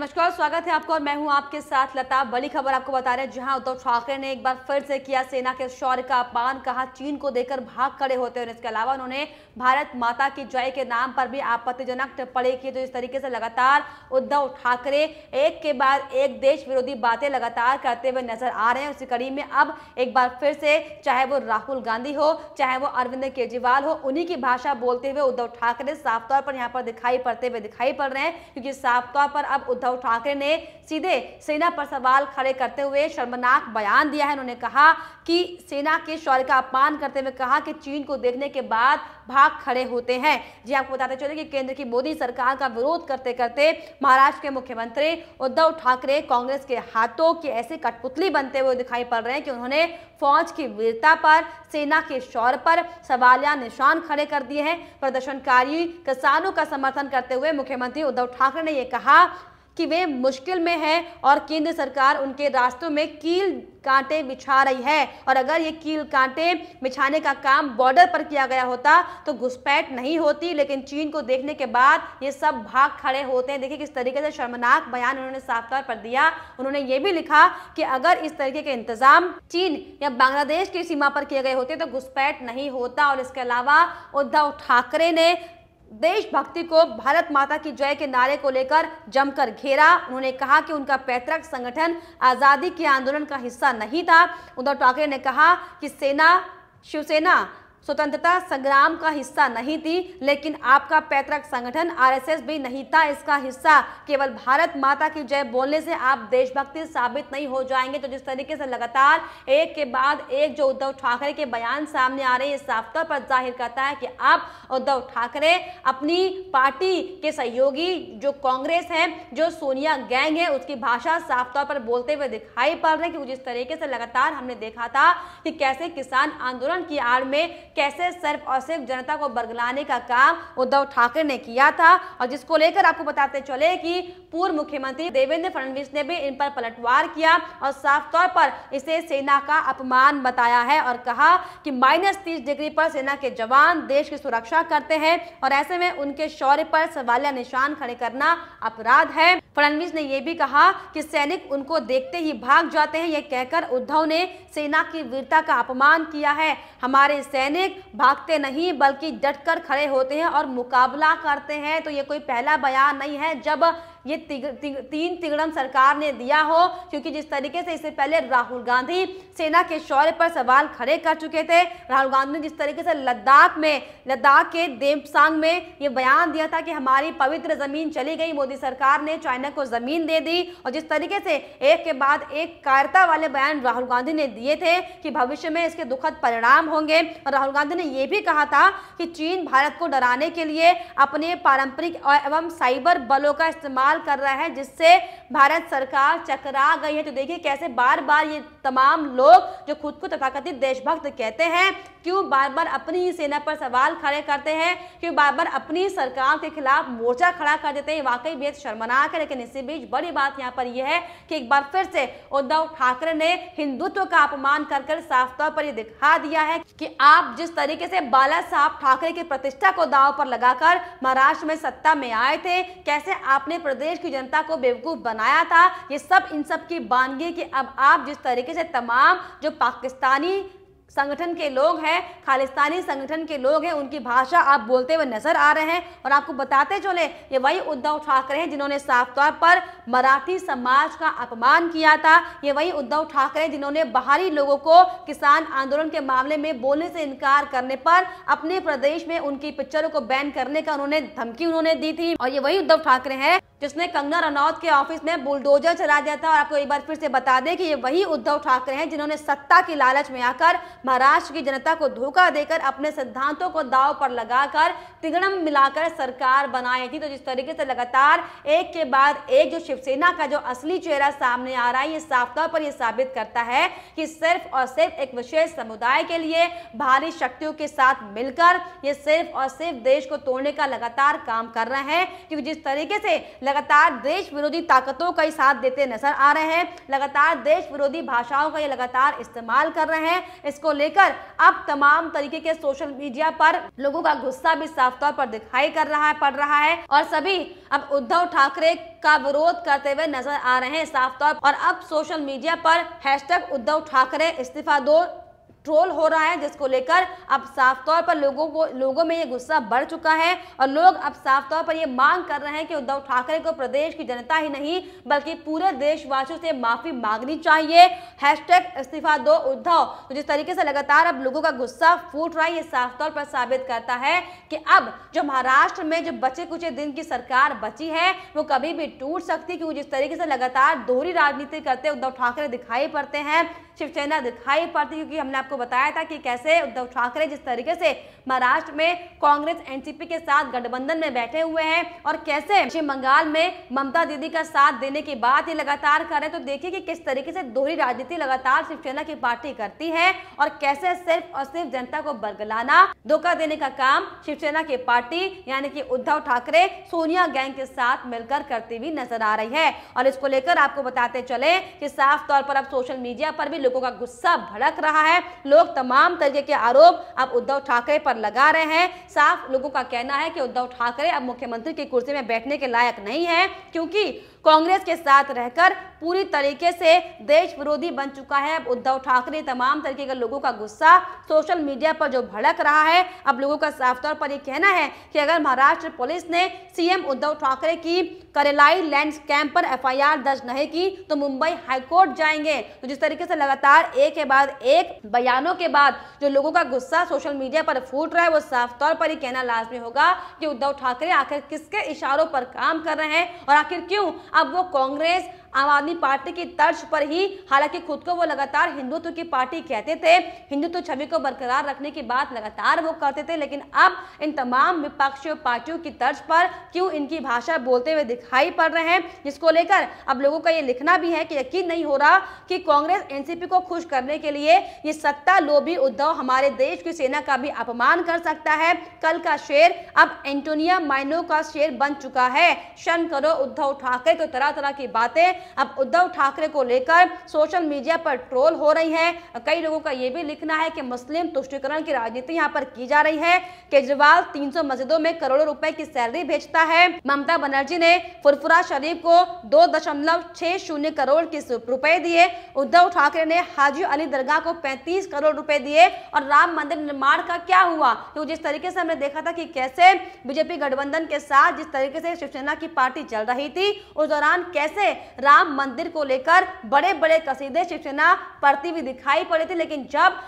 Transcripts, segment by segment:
नमस्कार स्वागत है आपको और मैं हूं आपके साथ लता बड़ी खबर आपको बता रहे हैं जहां उद्धव ठाकरे ने एक बार फिर से किया सेना के शौर्य का अपमान कहा चीन को देकर भाग खड़े होते हैं इसके अलावा उन्होंने भारत माता की जय के नाम पर भी आपत्तिजनक टिप्पणी की तो इस तरीके से लगातार उद्धव ठाकरे एक के बाद एक देश विरोधी बातें लगातार करते हुए नजर आ रहे हैं उसी कड़ी में अब एक बार फिर से चाहे वो राहुल गांधी हो चाहे वो अरविंद केजरीवाल हो उन्हीं की भाषा बोलते हुए उद्धव ठाकरे साफ तौर पर यहाँ पर दिखाई पड़ते हुए दिखाई पड़ रहे हैं क्योंकि साफ तौर पर अब उद्धव उद्धव ठाकरे ने सीधे सेना पर सवाल खड़े करते हुए शर्मनाक बयान दिया है उन्होंने कहा कि सेना के शौर्य का अपमान करते हुए कहा कि चीन को देखने के बाद भाग खड़े होते हैं जी हाँ, आपको बताते चले कि केंद्र की मोदी सरकार का विरोध करते करते महाराष्ट्र के मुख्यमंत्री उद्धव ठाकरे कांग्रेस के हाथों के ऐसे कठपुतली बनते हुए दिखाई पड़ रहे हैं कि उन्होंने फौज की वीरता पर सेना के शौर पर सवालिया निशान खड़े कर दिए हैं प्रदर्शनकारी किसानों का समर्थन करते हुए मुख्यमंत्री उद्धव ठाकरे ने यह कहा कि वे मुश्किल में हैं और केंद्र सरकार उनके रास्तों में कील कांटे बिछा रही है और अगर ये कील कांटे बिछाने का काम बॉर्डर पर किया गया होता तो घुसपैठ नहीं होती लेकिन चीन को देखने के बाद ये सब भाग खड़े होते हैं देखिए किस तरीके से शर्मनाक बयान उन्होंने साफ तौर पर दिया उन्होंने ये भी लिखा कि अगर इस तरीके के इंतजाम चीन या बांग्लादेश की सीमा पर किए गए होते तो घुसपैठ नहीं होता और इसके अलावा उद्धव ठाकरे ने देशभक्ति को भारत माता की जय के नारे को लेकर जमकर घेरा उन्होंने कहा कि उनका पैतृक संगठन आज़ादी के आंदोलन का हिस्सा नहीं था उद्धव ठाकरे ने कहा कि सेना शिवसेना स्वतंत्रता संग्राम का हिस्सा नहीं थी लेकिन आपका पैतृक संगठन आरएसएस भी नहीं था इसका हिस्सा केवल भारत माता की जय बोलने से आप देशभक्ति साबित नहीं हो जाएंगे तो जिस तरीके से लगातार एक के बाद एक जो उद्धव ठाकरे के बयान सामने आ रहे हैं साफ तौर पर जाहिर करता है कि आप उद्धव ठाकरे अपनी पार्टी के सहयोगी जो कांग्रेस है जो सोनिया गैंग है उसकी भाषा साफ तौर पर बोलते हुए दिखाई पड़ रहे हैं क्योंकि जिस तरीके से लगातार हमने देखा था कि कैसे किसान आंदोलन की आड़ में कैसे सिर्फ और सिर्फ जनता को बरगलाने का काम उद्धव ठाकरे ने किया था और जिसको लेकर आपको बताते चले कि पूर्व मुख्यमंत्री देवेंद्र फडणवीस ने भी इन पर पलटवार किया और साफ तौर पर इसे सेना का अपमान बताया है और कहा कि माइनस तीस डिग्री पर सेना के जवान देश की सुरक्षा करते हैं और ऐसे में उनके शौर्य पर सवाल निशान खड़े करना अपराध है फडणवीस ने यह भी कहा कि सैनिक उनको देखते ही भाग जाते हैं यह कहकर उद्धव ने सेना की वीरता का अपमान किया है हमारे सैनिक सिर्फ भागते नहीं बल्कि डटकर खड़े होते हैं और मुकाबला करते हैं तो ये कोई पहला बयान नहीं है जब ये तिग, तिग, तीन तिगड़म सरकार ने दिया हो क्योंकि जिस तरीके से इससे पहले राहुल गांधी सेना के शौर्य पर सवाल खड़े कर चुके थे राहुल गांधी ने जिस तरीके से लद्दाख में लद्दाख के देमसांग में ये बयान दिया था कि हमारी पवित्र ज़मीन चली गई मोदी सरकार ने चाइना को ज़मीन दे दी और जिस तरीके से एक के बाद एक कायरता वाले बयान राहुल गांधी ने दिए थे कि भविष्य में इसके दुखद परिणाम होंगे और राहुल गांधी ने यह भी कहा था कि चीन भारत को डराने के लिए अपने पारंपरिक एवं साइबर बलों का इस्तेमाल सवाल कर रहा है जिससे भारत सरकार चकरा गई है तो देखिए कैसे बार बार ये तमाम लोग जो खुद को तथाकथित देशभक्त कहते हैं क्यों बार बार अपनी ही सेना पर सवाल खड़े करते हैं क्यों बार बार अपनी सरकार के खिलाफ मोर्चा खड़ा कर देते हैं वाकई बेहद शर्मनाक है लेकिन इसी बीच बड़ी बात यहाँ पर यह है कि एक बार फिर से उद्धव ठाकरे ने हिंदुत्व का अपमान कर कर साफ तौर पर यह दिखा दिया है कि आप जिस तरीके से बाला साहब ठाकरे की प्रतिष्ठा को दाव पर लगाकर महाराष्ट्र में सत्ता में आए थे कैसे आपने प्रदेश प्रदेश की जनता को बेवकूफ़ बनाया था ये सब इन सब की बानगी कि अब आप जिस तरीके से तमाम जो पाकिस्तानी संगठन के लोग हैं खालिस्तानी संगठन के लोग हैं उनकी भाषा आप बोलते हुए नजर आ रहे हैं और आपको बताते चले ये वही उद्धव ठाकरे हैं जिन्होंने साफ तौर पर मराठी समाज का अपमान किया था ये वही उद्धव ठाकरे जिन्होंने बाहरी लोगों को किसान आंदोलन के मामले में बोलने से इनकार करने पर अपने प्रदेश में उनकी पिक्चरों को बैन करने का उन्होंने धमकी उन्होंने दी थी और ये वही उद्धव ठाकरे है जिसने कंगना रनौत के ऑफिस में बुलडोजर चला दिया था और आपको एक बार फिर से बता दें कि ये वही उद्धव ठाकरे हैं जिन्होंने सत्ता की लालच में आकर महाराष्ट्र की जनता को धोखा देकर अपने सिद्धांतों को दाव पर लगाकर तिगड़म मिलाकर सरकार बनाई थी तो जिस तरीके से लगातार एक के बाद एक जो शिवसेना का जो असली चेहरा सामने आ रहा है ये साफ तौर पर यह साबित करता है कि सिर्फ और सिर्फ एक विशेष समुदाय के लिए भारी शक्तियों के साथ मिलकर ये सिर्फ और सिर्फ देश को तोड़ने का लगातार काम कर रहे हैं क्योंकि जिस तरीके से लगातार देश विरोधी ताकतों का ही साथ देते नजर आ रहे हैं लगातार देश विरोधी भाषाओं का ये लगातार इस्तेमाल कर रहे हैं इसको को लेकर अब तमाम तरीके के सोशल मीडिया पर लोगों का गुस्सा भी साफ तौर पर दिखाई कर रहा है पड़ रहा है और सभी अब उद्धव ठाकरे का विरोध करते हुए नजर आ रहे हैं साफ तौर और अब सोशल मीडिया पर हैशटैग उद्धव ठाकरे इस्तीफा दो ट्रोल हो रहा है जिसको लेकर अब साफ तौर पर लोगों को लोगों में ये गुस्सा बढ़ चुका है और लोग अब साफ तौर पर ये मांग कर रहे हैं कि उद्धव ठाकरे को प्रदेश की जनता ही नहीं बल्कि पूरे देशवासियों से माफी मांगनी चाहिए हैशटैग इस्तीफा दो उद्धव तो जिस तरीके से लगातार अब लोगों का गुस्सा फूट रहा है ये साफ तौर पर साबित करता है कि अब जो महाराष्ट्र में जो बचे कुछ दिन की सरकार बची है वो कभी भी टूट सकती क्योंकि जिस तरीके से लगातार दोहरी राजनीति करते उद्धव ठाकरे दिखाई पड़ते हैं शिवसेना दिखाई पड़ती क्योंकि हमने आपको बताया था कि कैसे उद्धव ठाकरे जिस तरीके से महाराष्ट्र में कांग्रेस एनसीपी के साथ गठबंधन में बैठे हुए हैं और कैसे पश्चिम बंगाल में ममता दीदी का साथ देने की बात ही लगातार कर रहे हैं तो देखिए कि किस तरीके से दोहरी राजनीति लगातार शिवसेना की पार्टी करती है और कैसे सिर्फ और सिर्फ जनता को बरगलाना धोखा देने का काम शिवसेना की पार्टी यानी कि उद्धव ठाकरे सोनिया गैंग के साथ मिलकर करती हुई नजर आ रही है और इसको लेकर आपको बताते चले कि साफ तौर पर अब सोशल मीडिया पर भी लोगों का गुस्सा भड़क रहा है लोग तमाम तरीके के आरोप अब उद्धव ठाकरे पर लगा रहे हैं साफ लोगों का कहना है कि उद्धव ठाकरे अब मुख्यमंत्री की कुर्सी में बैठने के लायक नहीं है क्योंकि कांग्रेस के साथ रहकर पूरी तरीके से देश विरोधी बन चुका है अब उद्धव ठाकरे तमाम तरीके के लोगों का गुस्सा सोशल मीडिया पर जो भड़क रहा है अब लोगों का साफ तौर पर यह कहना है कि अगर महाराष्ट्र पुलिस ने सीएम उद्धव ठाकरे की करेलाई लैंड कैंप पर एफआईआर दर्ज नहीं की तो मुंबई हाईकोर्ट जाएंगे तो जिस तरीके से लगातार एक के बाद एक बयानों के बाद जो लोगों का गुस्सा सोशल मीडिया पर फूट रहा है वो साफ तौर पर ही कहना लाजमी होगा कि उद्धव ठाकरे आखिर किसके इशारों पर काम कर रहे हैं और आखिर क्यों अब वो कांग्रेस आम आदमी पार्टी की तर्ज पर ही हालांकि खुद को वो लगातार हिंदुत्व की पार्टी कहते थे हिंदुत्व छवि को बरकरार रखने की बात लगातार वो करते थे लेकिन अब इन तमाम विपक्षी पार्टियों की तर्ज पर क्यों इनकी भाषा बोलते हुए दिखाई पड़ रहे हैं जिसको लेकर अब लोगों का ये लिखना भी है कि यकीन नहीं हो रहा कि कांग्रेस एनसीपी को खुश करने के लिए ये सत्ता लोभी उद्धव हमारे देश की सेना का भी अपमान कर सकता है कल का शेर अब एंटोनिया माइनो का शेर बन चुका है शन करो उद्धव ठाकरे को तो तरह तरह की बातें अब उद्धव ठाकरे को लेकर सोशल मीडिया पर ट्रोल हो रही है कई लोगों का यह भी लिखना है कि मुस्लिम तुष्टिकरण की राजनीति यहाँ पर की जा रही है केजरीवाल 300 मस्जिदों में करोड़ों रुपए की सैलरी भेजता है ममता बनर्जी ने फुरफुरा शरीफ को दो दशमलव छह शून्य करोड़ की रुपए दिए उद्धव ठाकरे ने हाजी अली दरगाह को पैंतीस करोड़ रुपए दिए और राम मंदिर निर्माण का क्या हुआ तो जिस तरीके से हमने देखा था कि कैसे बीजेपी गठबंधन के साथ जिस तरीके से शिवसेना की पार्टी चल रही थी उस दौरान कैसे राम राम मंदिर को लेकर बड़े बड़े कसीदे शिवसेना पड़ती भी दिखाई पड़े थे लेकिन जब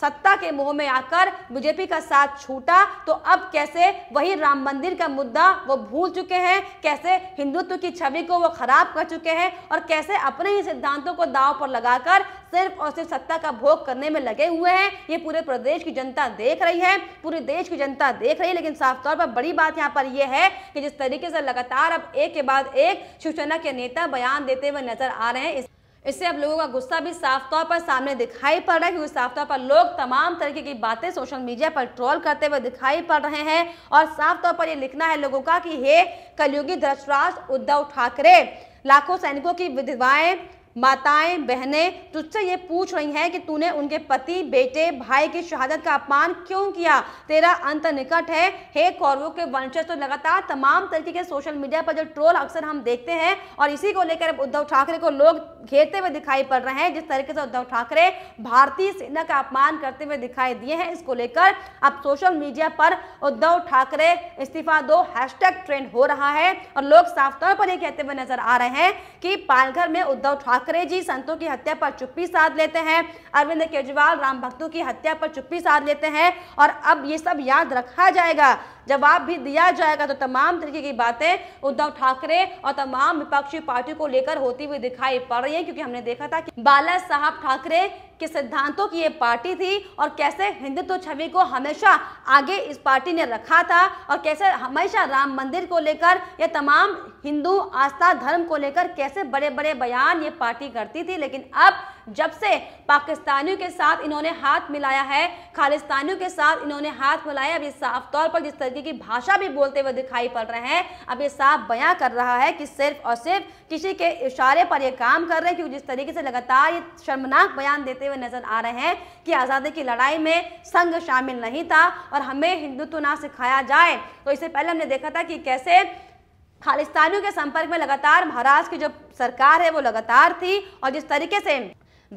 सत्ता के मोह में आकर बीजेपी का साथ छूटा तो अब कैसे वही राम मंदिर का मुद्दा वो भूल चुके हैं कैसे हिंदुत्व की छवि को वो खराब कर चुके हैं और कैसे अपने ही सिद्धांतों को दाव पर लगाकर सिर्फ और सिर्फ सत्ता का भोग करने में लगे हुए हैं ये पूरे प्रदेश की जनता देख रही है पूरे देश की जनता देख रही है लेकिन साफ तौर पर बड़ी बात यहाँ पर यह है कि जिस तरीके से लगातार अब एक के बाद एक शिवसेना के नेता बयान देते हुए नजर आ रहे हैं इस इससे अब लोगों का गुस्सा भी साफ तौर पर सामने दिखाई पड़ रहा है क्योंकि साफ तौर पर लोग तमाम तरीके की बातें सोशल मीडिया पर ट्रोल करते हुए दिखाई पड़ रहे हैं और साफ तौर पर ये लिखना है लोगों का कि हे कलयुगी धृष्टराष्ट्र उद्धव ठाकरे लाखों सैनिकों की विधवाएं माताएं बहनें तुझसे ये पूछ रही हैं कि तूने उनके पति बेटे भाई की शहादत का अपमान क्यों किया तेरा अंत निकट है हे कौरवों के वंशज तो लगातार तमाम तरीके के सोशल मीडिया पर जो ट्रोल अक्सर हम देखते हैं और इसी को लेकर अब उद्धव ठाकरे को लोग घेरते हुए दिखाई पड़ रहे हैं जिस तरीके से उद्धव ठाकरे भारतीय सेना का अपमान करते हुए दिखाई दिए हैं इसको लेकर अब सोशल मीडिया पर उद्धव ठाकरे इस्तीफा दो हैशटैग ट्रेंड हो रहा है और लोग साफ तौर पर ये कहते हुए नजर आ रहे हैं कि पालघर में उद्धव ठाकरे ठाकरे जी संतों की हत्या पर चुप्पी साध लेते हैं अरविंद केजरीवाल राम भक्तों की हत्या पर चुप्पी साध लेते हैं और अब ये सब याद रखा जाएगा जवाब भी दिया जाएगा तो तमाम तरीके की बातें उद्धव ठाकरे और तमाम विपक्षी पार्टी को लेकर होती हुई दिखाई पड़ रही है क्योंकि हमने देखा था कि बाला साहब ठाकरे के सिद्धांतों की ये पार्टी थी और कैसे हिंदुत्व छवि को हमेशा आगे इस पार्टी ने रखा था और कैसे हमेशा राम मंदिर को लेकर या तमाम हिंदू आस्था धर्म को लेकर कैसे बड़े बड़े बयान ये पार्टी करती थी लेकिन अब जब से पाकिस्तानियों के साथ इन्होंने हाथ मिलाया है खालिस्तानियों के साथ इन्होंने हाथ मिलाया अब ये साफ तौर पर जिस तरीके की भाषा भी बोलते हुए दिखाई पड़ रहे हैं अब ये साफ बयां कर रहा है कि सिर्फ और सिर्फ किसी के इशारे पर ये काम कर रहे हैं क्योंकि जिस तरीके से लगातार ये शर्मनाक बयान देते हुए नजर आ रहे हैं कि आज़ादी की लड़ाई में संघ शामिल नहीं था और हमें हिंदुत्व ना सिखाया जाए तो इससे पहले हमने देखा था कि कैसे खालिस्तानियों के संपर्क में लगातार महाराष्ट्र की जो सरकार है वो लगातार थी और जिस तरीके से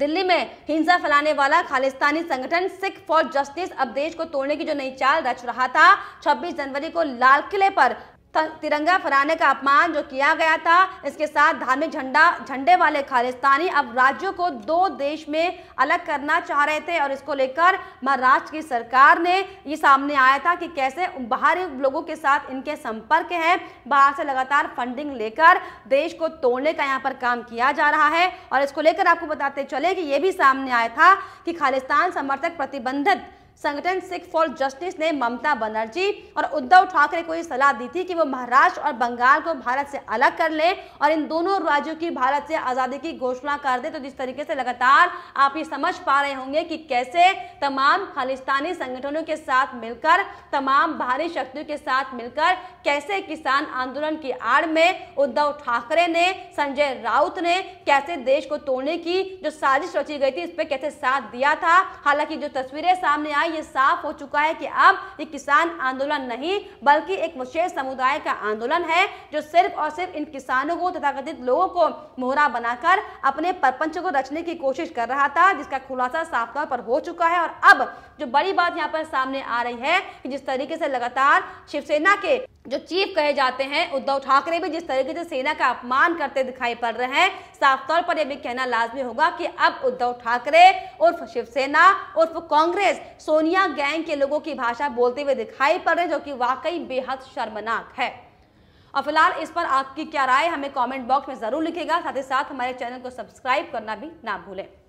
दिल्ली में हिंसा फैलाने वाला खालिस्तानी संगठन सिख फॉर जस्टिस अब देश को तोड़ने की जो नई चाल रच रहा था 26 जनवरी को लाल किले पर तिरंगा फहराने का अपमान जो किया गया था इसके साथ धार्मिक झंडा झंडे वाले खालिस्तानी अब राज्यों को दो देश में अलग करना चाह रहे थे और इसको लेकर महाराष्ट्र की सरकार ने ये सामने आया था कि कैसे बाहरी लोगों के साथ इनके संपर्क हैं बाहर से लगातार फंडिंग लेकर देश को तोड़ने का यहाँ पर काम किया जा रहा है और इसको लेकर आपको बताते चले कि ये भी सामने आया था कि खालिस्तान समर्थक प्रतिबंधित संगठन सिख फॉर जस्टिस ने ममता बनर्जी और उद्धव ठाकरे को ये सलाह दी थी कि वो महाराष्ट्र और बंगाल को भारत से अलग कर लें और इन दोनों राज्यों की भारत से आज़ादी की घोषणा कर दे तो जिस तरीके से लगातार आप ये समझ पा रहे होंगे कि कैसे तमाम खालिस्तानी संगठनों के साथ मिलकर तमाम बाहरी शक्तियों के साथ मिलकर कैसे किसान आंदोलन की आड़ में उद्धव ठाकरे ने संजय राउत ने कैसे देश को तोड़ने की जो साजिश रची गई थी इस पर कैसे साथ दिया था हालांकि जो तस्वीरें सामने आई ये साफ हो चुका है कि अब ये किसान आंदोलन नहीं बल्कि एक विशेष समुदाय का आंदोलन है जो सिर्फ और सिर्फ इन किसानों को तथाकथित लोगों को मोहरा बनाकर अपने परपंच को रचने की कोशिश कर रहा था जिसका खुलासा साफ तौर पर हो चुका है और अब जो बड़ी बात यहाँ पर सामने आ रही है कि जिस तरीके से लगातार शिवसेना के जो चीफ कहे जाते हैं उद्धव ठाकरे भी जिस तरीके से सेना का अपमान करते दिखाई पड़ रहे हैं साफ तौर पर यह भी कहना लाजमी होगा कि अब उद्धव ठाकरे उर्फ शिवसेना उर्फ कांग्रेस सोनिया गैंग के लोगों की भाषा बोलते हुए दिखाई पड़ रहे जो कि वाकई बेहद शर्मनाक है और फिलहाल इस पर आपकी क्या राय हमें कमेंट बॉक्स में जरूर लिखेगा साथ ही साथ हमारे चैनल को सब्सक्राइब करना भी ना भूलें